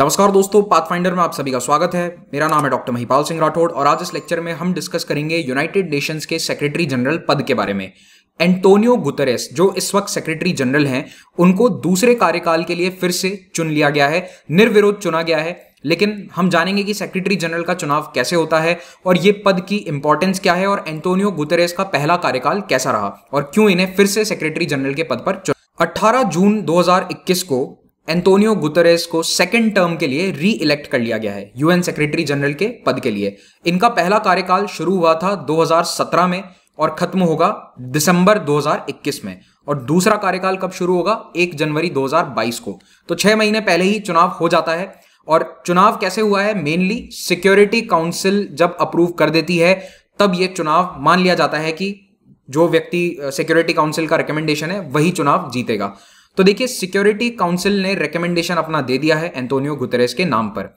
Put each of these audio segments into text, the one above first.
नमस्कार दोस्तों पाथफाइंडर में आप सभी का स्वागत है मेरा नाम है डॉक्टर महिपाल सिंह राठौड़ और आज इस लेक्चर में हम डिस्कस करेंगे यूनाइटेड नेशंस के सेक्रेटरी जनरल पद के बारे में एंटोनियो गुतरेस जो इस वक्त सेक्रेटरी जनरल हैं उनको दूसरे कार्यकाल के लिए फिर से चुन लिया गया है निर्विरोध चुना गया है लेकिन हम जानेंगे कि सेक्रेटरी जनरल का चुनाव कैसे होता है और ये पद की इंपॉर्टेंस क्या है और एंटोनियो गुतरेस का पहला कार्यकाल कैसा रहा और क्यों इन्हें फिर से सेक्रेटरी जनरल के पद पर चुना 18 जून 2021 को एंटोनियो गुतरेस को सेकेंड टर्म के लिए री इलेक्ट कर लिया गया है यूएन सेक्रेटरी जनरल के पद के लिए इनका पहला कार्यकाल शुरू हुआ था 2017 में और खत्म होगा दिसंबर 2021 में और दूसरा कार्यकाल कब शुरू होगा 1 जनवरी 2022 को तो छह महीने पहले ही चुनाव हो जाता है और चुनाव कैसे हुआ है मेनली सिक्योरिटी काउंसिल जब अप्रूव कर देती है तब ये चुनाव मान लिया जाता है कि जो व्यक्ति सिक्योरिटी काउंसिल का रिकमेंडेशन है वही चुनाव जीतेगा तो देखिए सिक्योरिटी काउंसिल ने रिकमेंडेशन अपना दे दिया है एंटोनियो गुतरेस के नाम पर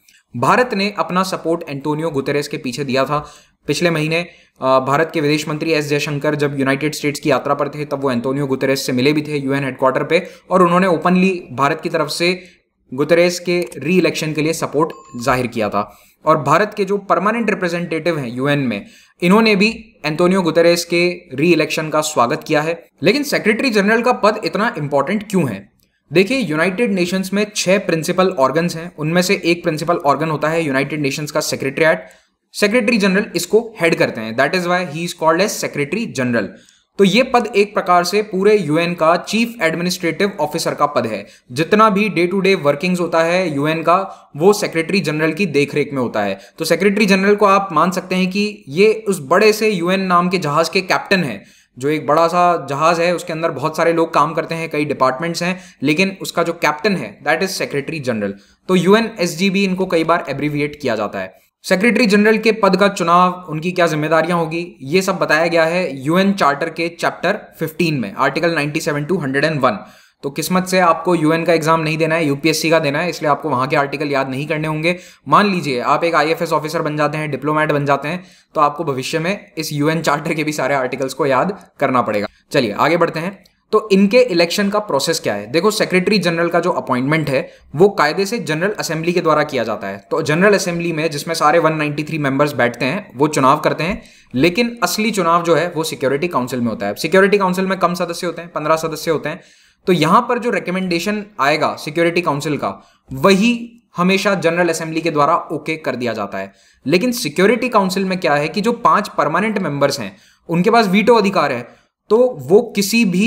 भारत ने अपना सपोर्ट एंटोनियो गुतरेस के पीछे दिया था पिछले महीने भारत के विदेश मंत्री एस जयशंकर जब यूनाइटेड स्टेट्स की यात्रा पर थे तब वो एंटोनियो गुतरेस से मिले भी थे यूएन हेडक्वार्टर पे और उन्होंने ओपनली भारत की तरफ से गुतरेस के री इलेक्शन के लिए सपोर्ट जाहिर किया था और भारत के जो परमानेंट रिप्रेजेंटेटिव हैं यूएन में इन्होंने भी एंटोनियो गुतरेस के री इलेक्शन का स्वागत किया है लेकिन सेक्रेटरी जनरल का पद इतना इंपॉर्टेंट क्यों है देखिए यूनाइटेड नेशंस में छह प्रिंसिपल ऑर्गन्स हैं उनमें से एक प्रिंसिपल ऑर्गन होता है यूनाइटेड नेशंस का सेक्रेटरी सेक्रेटरी जनरल इसको हेड करते हैं that is why he is called as secretary general तो ये पद एक प्रकार से पूरे यूएन का चीफ एडमिनिस्ट्रेटिव ऑफिसर का पद है जितना भी डे टू डे वर्किंग्स होता है यूएन का वो सेक्रेटरी जनरल की देखरेख में होता है तो सेक्रेटरी जनरल को आप मान सकते हैं कि ये उस बड़े से यूएन नाम के जहाज के कैप्टन है जो एक बड़ा सा जहाज है उसके अंदर बहुत सारे लोग काम करते हैं कई डिपार्टमेंट्स हैं लेकिन उसका जो कैप्टन है दैट इज सेक्रेटरी जनरल तो यूएन इनको कई बार एब्रीविएट किया जाता है सेक्रेटरी जनरल के पद का चुनाव उनकी क्या जिम्मेदारियां होगी ये सब बताया गया है यूएन चार्टर के चैप्टर 15 में आर्टिकल 97 टू 101 तो किस्मत से आपको यूएन का एग्जाम नहीं देना है यूपीएससी का देना है इसलिए आपको वहां के आर्टिकल याद नहीं करने होंगे मान लीजिए आप एक आईएफएस ऑफिसर बन जाते हैं डिप्लोमेट बन जाते हैं तो आपको भविष्य में इस यूएन चार्टर के भी सारे आर्टिकल्स को याद करना पड़ेगा चलिए आगे बढ़ते हैं तो इनके इलेक्शन का प्रोसेस क्या है देखो सेक्रेटरी जनरल का जो अपॉइंटमेंट है वो कायदे से जनरल असेंबली के द्वारा किया जाता है तो जनरल असेंबली में जिसमें सारे 193 मेंबर्स बैठते हैं वो चुनाव करते हैं लेकिन असली चुनाव जो है वो सिक्योरिटी काउंसिल में होता है सिक्योरिटी काउंसिल में कम सदस्य होते हैं पंद्रह सदस्य होते हैं तो यहां पर जो रिकमेंडेशन आएगा सिक्योरिटी काउंसिल का वही हमेशा जनरल असेंबली के द्वारा ओके कर दिया जाता है लेकिन सिक्योरिटी काउंसिल में क्या है कि जो पांच परमानेंट मेंबर्स हैं उनके पास वीटो अधिकार है तो वो किसी भी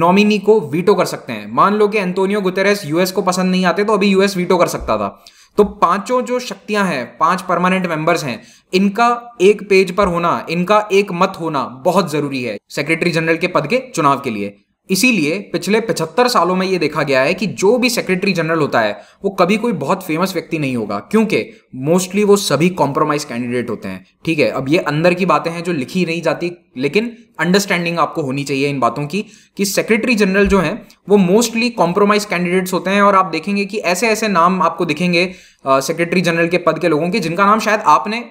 नॉमिनी को वीटो कर सकते हैं मान लो कि एंटोनियो गुतेरेस यूएस को पसंद नहीं आते तो अभी यूएस वीटो कर सकता था तो पांचों जो शक्तियां हैं पांच परमानेंट मेंबर्स हैं इनका एक पेज पर होना इनका एक मत होना बहुत जरूरी है सेक्रेटरी जनरल के पद के चुनाव के लिए इसीलिए पिछले 75 सालों में यह देखा गया है कि जो भी सेक्रेटरी जनरल होता है वो कभी कोई बहुत फेमस व्यक्ति नहीं होगा क्योंकि मोस्टली वो सभी कॉम्प्रोमाइज कैंडिडेट होते हैं ठीक है अब ये अंदर की बातें हैं जो लिखी नहीं जाती लेकिन अंडरस्टैंडिंग आपको होनी चाहिए इन बातों की कि सेक्रेटरी जनरल जो हैं वो मोस्टली कॉम्प्रोमाइज कैंडिडेट्स होते हैं और आप देखेंगे कि ऐसे ऐसे नाम आपको दिखेंगे सेक्रेटरी जनरल के पद के लोगों के जिनका नाम शायद आपने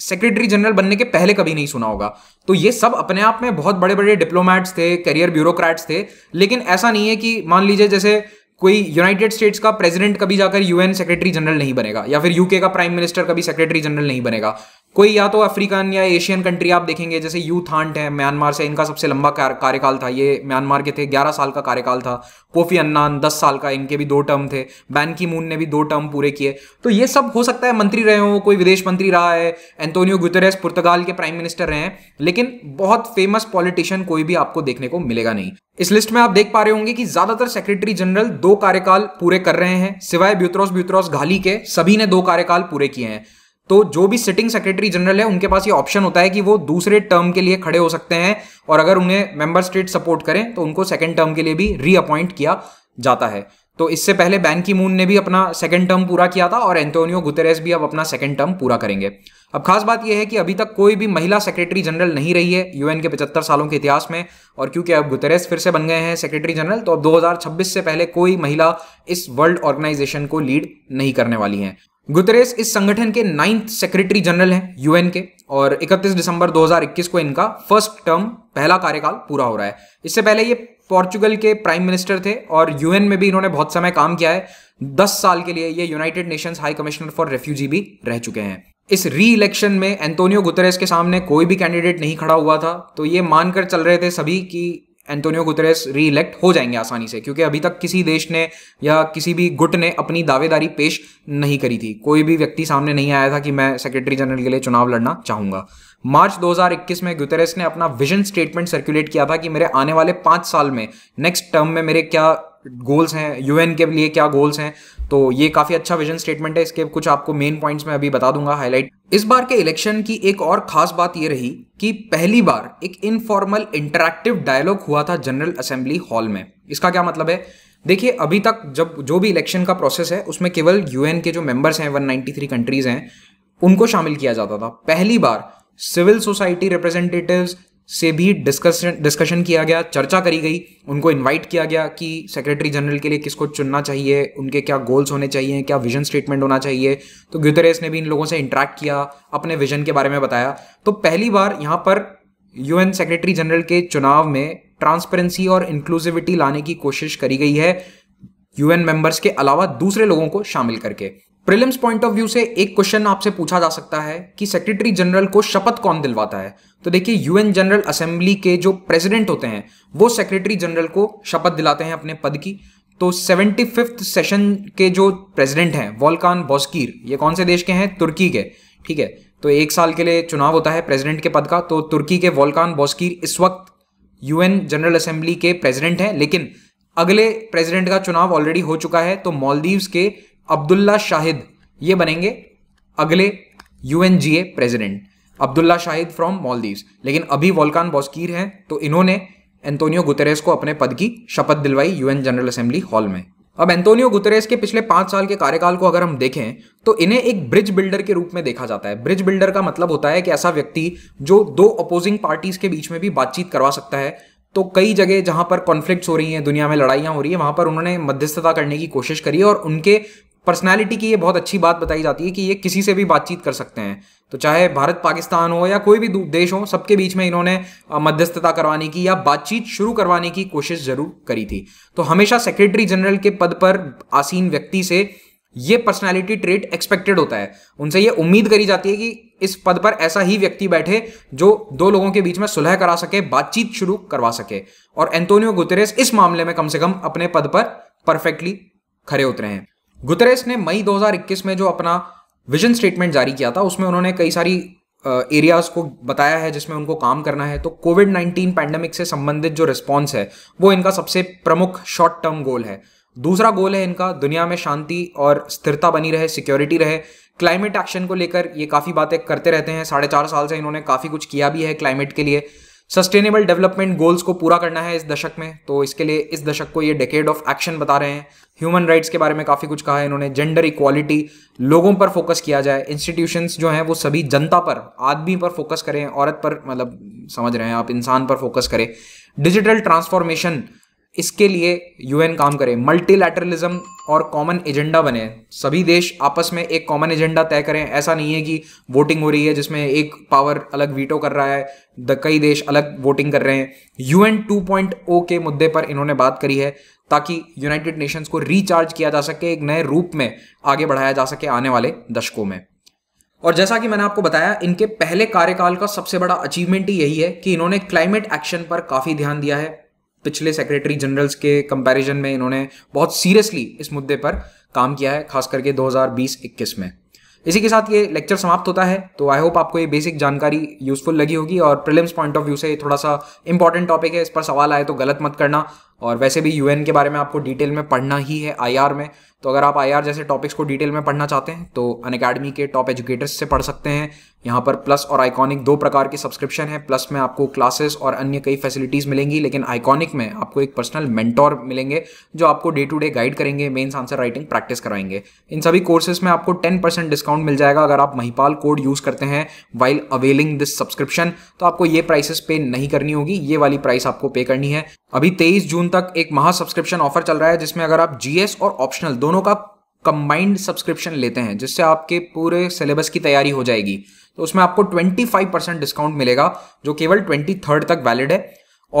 सेक्रेटरी जनरल बनने के पहले कभी नहीं सुना होगा तो ये सब अपने आप में बहुत बड़े बड़े डिप्लोमैट्स थे करियर ब्यूरोक्रेट्स थे लेकिन ऐसा नहीं है कि मान लीजिए जैसे कोई यूनाइटेड स्टेट्स का प्रेसिडेंट कभी जाकर यूएन सेक्रेटरी जनरल नहीं बनेगा या फिर यूके का प्राइम मिनिस्टर कभी सेक्रेटरी जनरल नहीं बनेगा कोई या तो अफ्रीकन या एशियन कंट्री आप देखेंगे जैसे यूथ हांट है म्यांमार से इनका सबसे लंबा कार्यकाल था ये म्यांमार के थे 11 साल का कार्यकाल था कोफी अन्नान 10 साल का इनके भी दो टर्म थे बैन की मून ने भी दो टर्म पूरे किए तो ये सब हो सकता है मंत्री रहे हों कोई विदेश मंत्री रहा है एंतोनियो गुतरेस पुर्तगाल के प्राइम मिनिस्टर रहे हैं लेकिन बहुत फेमस पॉलिटिशियन कोई भी आपको देखने को मिलेगा नहीं इस लिस्ट में आप देख पा रहे होंगे कि ज्यादातर सेक्रेटरी जनरल दो कार्यकाल पूरे कर रहे हैं सिवाय ब्यूत्रोस ब्यूत्रोस घाली के सभी ने दो कार्यकाल पूरे किए हैं तो जो भी सिटिंग सेक्रेटरी जनरल है उनके पास ये ऑप्शन होता है कि वो दूसरे टर्म के लिए खड़े हो सकते हैं और अगर उन्हें मेंबर स्टेट सपोर्ट करें तो उनको सेकेंड टर्म के लिए भी रीअपॉइंट किया जाता है तो इससे पहले बैन की मून ने भी अपना सेकेंड टर्म पूरा किया था और एंटोनियो गुतेरेस भी अब अपना सेकेंड टर्म पूरा करेंगे अब खास बात यह है कि अभी तक कोई भी महिला सेक्रेटरी जनरल नहीं रही है यूएन के पचहत्तर सालों के इतिहास में और क्योंकि अब गुतेरेस फिर से बन गए हैं सेक्रेटरी जनरल तो अब 2026 से पहले कोई महिला इस वर्ल्ड ऑर्गेनाइजेशन को लीड नहीं करने वाली है गुतरेस इस संगठन के नाइन्थ सेक्रेटरी जनरल हैं यूएन के और 31 दिसंबर 2021 को इनका फर्स्ट टर्म पहला कार्यकाल पूरा हो रहा है इससे पहले ये पोर्चुगल के प्राइम मिनिस्टर थे और यूएन में भी इन्होंने बहुत समय काम किया है दस साल के लिए ये United Nations high commissioner for refugee भी रह चुके हैं इस री इलेक्शन में एंटोनियो गुतरेस के सामने कोई भी कैंडिडेट नहीं खड़ा हुआ था तो ये मानकर चल रहे थे सभी की एंटोनियो गुतरेस री इलेक्ट हो जाएंगे आसानी से क्योंकि अभी तक किसी देश ने या किसी भी गुट ने अपनी दावेदारी पेश नहीं करी थी कोई भी व्यक्ति सामने नहीं आया था कि मैं सेक्रेटरी जनरल के लिए चुनाव लड़ना चाहूंगा मार्च 2021 में गुतरेस ने अपना विजन स्टेटमेंट सर्कुलेट किया था कि मेरे आने वाले पांच साल में नेक्स्ट टर्म में मेरे क्या गोल्स हैं यूएन के लिए क्या गोल्स हैं तो ये काफ़ी अच्छा विजन स्टेटमेंट है इसके कुछ आपको मेन पॉइंट्स में अभी बता दूंगा हाईलाइट इस बार के इलेक्शन की एक और खास बात यह रही कि पहली बार एक इनफॉर्मल इंटरक्टिव डायलॉग हुआ था जनरल असेंबली हॉल में इसका क्या मतलब है देखिए अभी तक जब जो भी इलेक्शन का प्रोसेस है उसमें केवल यूएन के जो मेंबर्स हैं 193 कंट्रीज हैं उनको शामिल किया जाता था पहली बार सिविल सोसाइटी रिप्रेजेंटेटिव्स से भी डिस्कशन डिस्कशन किया गया चर्चा करी गई उनको इनवाइट किया गया कि सेक्रेटरी जनरल के लिए किसको चुनना चाहिए उनके क्या गोल्स होने चाहिए क्या विजन स्टेटमेंट होना चाहिए तो ग्यूतरेस ने भी इन लोगों से इंटरेक्ट किया अपने विजन के बारे में बताया तो पहली बार यहाँ पर यूएन सेक्रेटरी जनरल के चुनाव में ट्रांसपेरेंसी और इंक्लूसिविटी लाने की कोशिश करी गई है यूएन मेंबर्स के अलावा दूसरे लोगों को शामिल करके प्रिलिम्स पॉइंट ऑफ व्यू से एक क्वेश्चन आपसे पूछा जा सकता है कि सेक्रेटरी जनरल को शपथ कौन दिलवाता है तो देखिए यूएन जनरल असेंबली के जो प्रेसिडेंट होते हैं वो सेक्रेटरी जनरल को शपथ दिलाते हैं अपने पद की तो सेवेंटी फिफ्थ सेशन के जो प्रेसिडेंट हैं वॉलकान बॉस्कीर ये कौन से देश के हैं तुर्की के ठीक है तो एक साल के लिए चुनाव होता है प्रेसिडेंट के पद का तो तुर्की के वॉलकान बॉस्कीर इस वक्त यूएन जनरल असेंबली के प्रेसिडेंट हैं लेकिन अगले प्रेसिडेंट का चुनाव ऑलरेडी हो चुका है तो मालदीव्स के अब्दुल्ला शाहिद ये बनेंगे अगले UNGA president Abdulla Shahid from Maldives लेकिन अभी वॉलकान बॉस्कीर हैं तो इन्होंने एंटोनियो गुतरेस को अपने पद की शपथ दिलवाई यूएन जनरल असेंबली हॉल में अब एंटोनियो गुतरेस के पिछले पांच साल के कार्यकाल को अगर हम देखें तो इन्हें एक ब्रिज बिल्डर के रूप में देखा जाता है ब्रिज बिल्डर का मतलब होता है कि ऐसा व्यक्ति जो दो अपोजिंग पार्टीज के बीच में भी बातचीत करवा सकता है तो कई जगह जहां पर कॉन्फ्लिक्ट्स हो रही हैं दुनिया में लड़ाइयां हो रही हैं वहां पर उन्होंने मध्यस्थता करने की कोशिश करी और उनके पर्सनैलिटी की ये बहुत अच्छी बात बताई जाती है कि ये किसी से भी बातचीत कर सकते हैं तो चाहे भारत पाकिस्तान हो या कोई भी देश हो सबके बीच में इन्होंने मध्यस्थता करवाने की या बातचीत शुरू करवाने की कोशिश जरूर करी थी तो हमेशा सेक्रेटरी जनरल के पद पर आसीन व्यक्ति से ये पर्सनैलिटी ट्रेट एक्सपेक्टेड होता है उनसे ये उम्मीद करी जाती है कि इस पद पर ऐसा ही व्यक्ति बैठे जो दो लोगों के बीच में सुलह करा सके बातचीत शुरू करवा सके और एंटोनियो गुतेरेस इस मामले में कम से कम अपने पद पर परफेक्टली खरे उतरे हैं गुतरेस ने मई 2021 में जो अपना विजन स्टेटमेंट जारी किया था उसमें उन्होंने कई सारी एरियाज को बताया है जिसमें उनको काम करना है तो कोविड 19 पैंडेमिक से संबंधित जो रिस्पॉन्स है वो इनका सबसे प्रमुख शॉर्ट टर्म गोल है दूसरा गोल है इनका दुनिया में शांति और स्थिरता बनी रहे सिक्योरिटी रहे क्लाइमेट एक्शन को लेकर ये काफ़ी बातें करते रहते हैं साढ़े चार साल से इन्होंने काफ़ी कुछ किया भी है क्लाइमेट के लिए सस्टेनेबल डेवलपमेंट गोल्स को पूरा करना है इस दशक में तो इसके लिए इस दशक को ये डेकेड ऑफ एक्शन बता रहे हैं ह्यूमन राइट्स के बारे में काफ़ी कुछ कहा है इन्होंने जेंडर इक्वालिटी लोगों पर फोकस किया जाए इंस्टीट्यूशंस जो हैं वो सभी जनता पर आदमी पर फोकस करें औरत पर मतलब समझ रहे हैं आप इंसान पर फोकस करें डिजिटल ट्रांसफॉर्मेशन इसके लिए यूएन काम करे मल्टीलैटरलिज्म और कॉमन एजेंडा बने सभी देश आपस में एक कॉमन एजेंडा तय करें ऐसा नहीं है कि वोटिंग हो रही है जिसमें एक पावर अलग वीटो कर रहा है द कई देश अलग वोटिंग कर रहे हैं यूएन 2.0 के मुद्दे पर इन्होंने बात करी है ताकि यूनाइटेड नेशंस को रिचार्ज किया जा सके एक नए रूप में आगे बढ़ाया जा सके आने वाले दशकों में और जैसा कि मैंने आपको बताया इनके पहले कार्यकाल का सबसे बड़ा अचीवमेंट ही यही है कि इन्होंने क्लाइमेट एक्शन पर काफ़ी ध्यान दिया है पिछले सेक्रेटरी जनरल्स के कंपैरिजन में इन्होंने बहुत सीरियसली इस मुद्दे पर काम किया है खास करके 2020-21 में इसी के साथ ये लेक्चर समाप्त होता है तो आई होप आपको ये बेसिक जानकारी यूजफुल लगी होगी और प्रिलिम्स पॉइंट ऑफ व्यू से थोड़ा सा इंपॉर्टेंट टॉपिक है इस पर सवाल आए तो गलत मत करना और वैसे भी यूएन के बारे में आपको डिटेल में पढ़ना ही है आईआर में तो अगर आप आई जैसे टॉपिक्स को डिटेल में पढ़ना चाहते हैं तो अन अकेडमी के टॉप एजुकेटर्स से पढ़ सकते हैं यहाँ पर प्लस और आइकॉनिक दो प्रकार के सब्सक्रिप्शन है प्लस में आपको क्लासेस और अन्य कई फैसिलिटीज़ मिलेंगी लेकिन आइकॉनिक में आपको एक पर्सनल मेंटोर मिलेंगे जो आपको डे टू डे गाइड करेंगे मेन्स आंसर राइटिंग प्रैक्टिस कराएंगे इन सभी कोर्सेज में आपको टेन परसेंट डिस्काउंट मिल जाएगा अगर आप महिपाल कोड यूज़ करते हैं वाइल अवेलिंग दिस सब्सक्रिप्शन तो आपको ये प्राइसेस पे नहीं करनी होगी ये वाली प्राइस आपको पे करनी है अभी तेईस जून तक एक महा सब्सक्रिप्शन ऑफर चल रहा है जिसमें अगर आप जीएस और ऑप्शनल दोनों का कंबाइंड सब्सक्रिप्शन लेते हैं जिससे आपके पूरे सिलेबस की तैयारी हो जाएगी तो उसमें आपको 25 परसेंट डिस्काउंट मिलेगा जो केवल थर्ड तक वैलिड है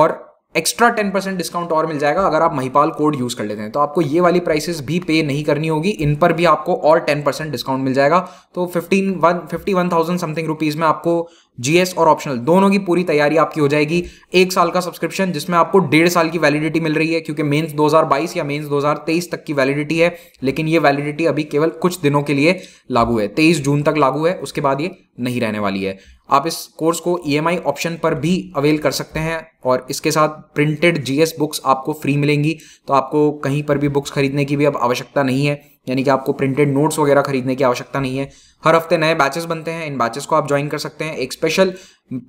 और एक्स्ट्रा टेन परसेंट डिस्काउंट और मिल जाएगा अगर आप महिपाल कोड यूज कर लेते हैं तो आपको ये वाली प्राइसेस भी पे नहीं करनी होगी इन पर भी आपको और टेन परसेंट डिस्काउंट मिल जाएगा तो fifteen one fifty one thousand something rupees में आपको जीएस और ऑप्शनल दोनों की पूरी तैयारी आपकी हो जाएगी एक साल का सब्सक्रिप्शन जिसमें आपको डेढ़ साल की वैलिडिटी मिल रही है क्योंकि मेन्स दो या मेन्स दो तक की वैलिडिटी है लेकिन ये वैलिडिटी अभी केवल कुछ दिनों के लिए लागू है तेईस जून तक लागू है उसके बाद ये नहीं रहने वाली है आप इस कोर्स को ई e ऑप्शन पर भी अवेल कर सकते हैं और इसके साथ प्रिंटेड जी बुक्स आपको फ्री मिलेंगी तो आपको कहीं पर भी बुक्स खरीदने की भी अब आवश्यकता नहीं है यानी कि आपको प्रिंटेड नोट्स वगैरह खरीदने की आवश्यकता नहीं है हर हफ्ते नए बैचेस बनते हैं इन बैचेस को आप ज्वाइन कर सकते हैं एक स्पेशल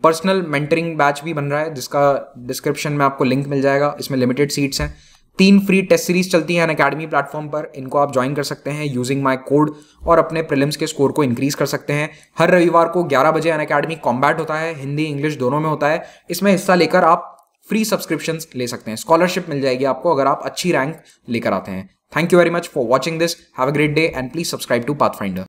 पर्सनल मेंटरिंग बैच भी बन रहा है जिसका डिस्क्रिप्शन में आपको लिंक मिल जाएगा इसमें लिमिटेड सीट्स हैं तीन फ्री टेस्ट सीरीज चलती है अकेडमी प्लेटफॉर्म पर इनको आप ज्वाइन कर सकते हैं यूजिंग माई कोड और अपने प्रिलिम्स के स्कोर को इंक्रीज कर सकते हैं हर रविवार को 11 बजे अन अकेडमी कॉम्बैट होता है हिंदी इंग्लिश दोनों में होता है इसमें हिस्सा लेकर आप फ्री सब्सक्रिप्शन ले सकते हैं स्कॉलरशिप मिल जाएगी आपको अगर आप अच्छी रैंक लेकर आते हैं thank you very much for watching this have a great day and please subscribe to path finder